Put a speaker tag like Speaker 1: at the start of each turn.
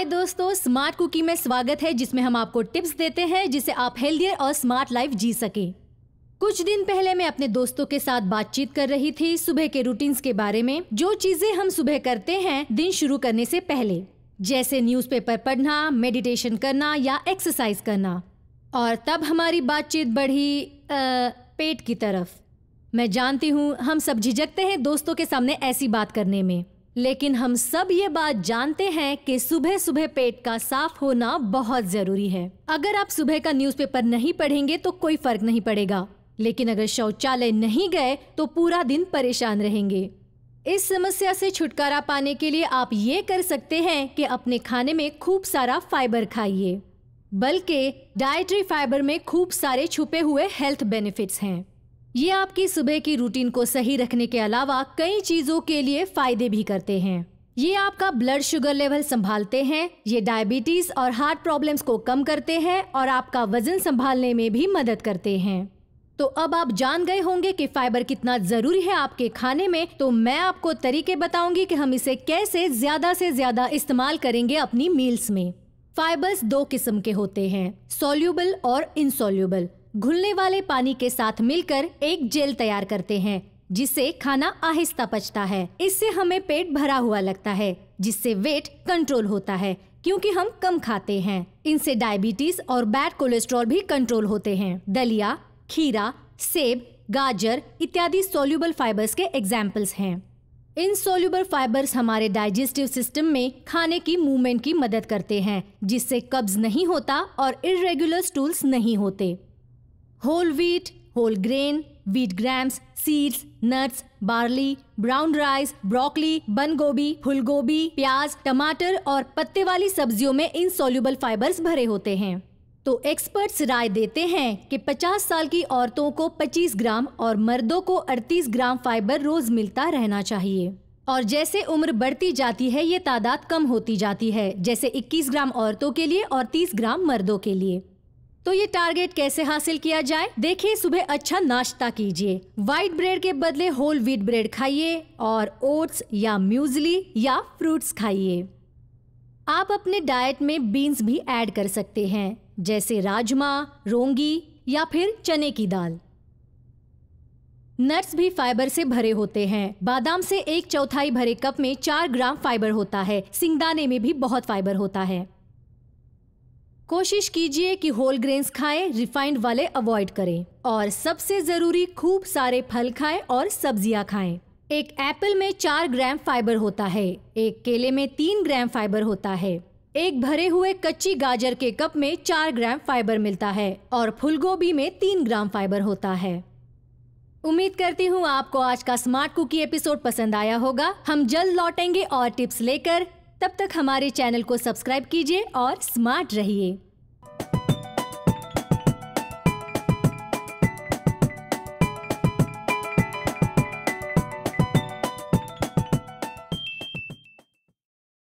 Speaker 1: हाय दोस्तों smart cookie में स्वागत है जिसमें हम आपको टिप्स देते हैं जिसे आप हेल्दियर और स्मार्ट लाइफ जी सके कुछ दिन पहले मैं अपने दोस्तों के साथ बातचीत कर रही थी सुबह के रूटीन्स के बारे में जो चीजें हम सुबह करते हैं दिन शुरू करने से पहले जैसे न्यूज़पेपर पढ़ना मेडिटेशन करना या एक्सरसाइज करना और तब हमारी बातचीत बढ़ी आ, पेट की तरफ मैं जानती हूँ हम सब झिझकते हैं दोस्तों के सामने ऐसी बात करने में लेकिन हम सब ये बात जानते हैं कि सुबह सुबह पेट का साफ होना बहुत जरूरी है अगर आप सुबह का न्यूज़पेपर नहीं पढ़ेंगे तो कोई फर्क नहीं पड़ेगा लेकिन अगर शौचालय नहीं गए तो पूरा दिन परेशान रहेंगे इस समस्या से छुटकारा पाने के लिए आप ये कर सकते हैं कि अपने खाने में खूब सारा फाइबर खाइए बल्कि डाइटरी फाइबर में खूब सारे छुपे हुए हेल्थ बेनिफिट्स हैं ये आपकी सुबह की रूटीन को सही रखने के अलावा कई चीजों के लिए फायदे भी करते हैं ये आपका ब्लड शुगर लेवल संभालते हैं ये डायबिटीज और हार्ट प्रॉब्लम्स को कम करते हैं और आपका वजन संभालने में भी मदद करते हैं तो अब आप जान गए होंगे कि फाइबर कितना जरूरी है आपके खाने में तो मैं आपको तरीके बताऊंगी कि हम इसे कैसे ज्यादा से ज्यादा इस्तेमाल करेंगे अपनी मील्स में फाइबर्स दो किस्म के होते हैं सोल्यूबल और इनसोल्यूबल घुलने वाले पानी के साथ मिलकर एक जेल तैयार करते हैं जिससे खाना आहिस्ता पचता है इससे हमें पेट भरा हुआ लगता है जिससे वेट कंट्रोल होता है क्योंकि हम कम खाते हैं इनसे डायबिटीज और बैड कोलेस्ट्रॉल भी कंट्रोल होते हैं दलिया खीरा सेब गाजर इत्यादि सोल्यूबल फाइबर्स के एग्जाम्पल्स हैं इन सोल्यूबल फाइबर्स हमारे डाइजेस्टिव सिस्टम में खाने की मूवमेंट की मदद करते हैं जिससे कब्ज नहीं होता और इरेगुलर स्टूल्स नहीं होते whole wheat whole grain wheat grams seeds nuts barley brown rice broccoli बंद गोभी फुल गोभी प्याज टमाटर और पत्ते वाली सब्जियों में इन सोल्यूबल फाइबर्स भरे होते हैं तो एक्सपर्ट्स राय देते हैं कि 50 साल की औरतों को 25 ग्राम और मर्दों को 38 ग्राम फाइबर रोज मिलता रहना चाहिए और जैसे उम्र बढ़ती जाती है ये तादाद कम होती जाती है जैसे 21 ग्राम औरतों के लिए और 30 ग्राम मर्दों के लिए तो ये टारगेट कैसे हासिल किया जाए देखिए सुबह अच्छा नाश्ता कीजिए व्हाइट ब्रेड के बदले होल व्हीट ब्रेड खाइए और ओट्स या म्यूजली या फ्रूट्स खाइए आप अपने डाइट में बीन्स भी ऐड कर सकते हैं जैसे राजमा रोंगी या फिर चने की दाल नट्स भी फाइबर से भरे होते हैं बादाम से एक चौथाई भरे कप में चार ग्राम फाइबर होता है सिंगदाने में भी बहुत फाइबर होता है कोशिश कीजिए कि होल ग्रेन्स खाएं, रिफाइंड वाले अवॉइड करें और सबसे ज़रूरी खूब सारे फल खाएं और सब्जियां खाएं। एक एप्पल में चार ग्राम फाइबर होता है एक केले में तीन ग्राम फाइबर होता है एक भरे हुए कच्ची गाजर के कप में चार ग्राम फाइबर मिलता है और फूलगोभी में तीन ग्राम फाइबर होता है उम्मीद करती हूँ आपको आज का स्मार्ट कुकी एपिसोड पसंद आया होगा हम जल्द लौटेंगे और टिप्स लेकर तब तक हमारे चैनल को सब्सक्राइब कीजिए और स्मार्ट रहिए